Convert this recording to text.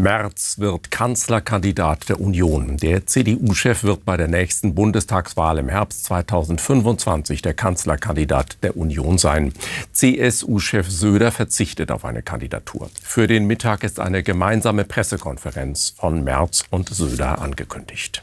Merz wird Kanzlerkandidat der Union. Der CDU-Chef wird bei der nächsten Bundestagswahl im Herbst 2025 der Kanzlerkandidat der Union sein. CSU-Chef Söder verzichtet auf eine Kandidatur. Für den Mittag ist eine gemeinsame Pressekonferenz von Merz und Söder angekündigt.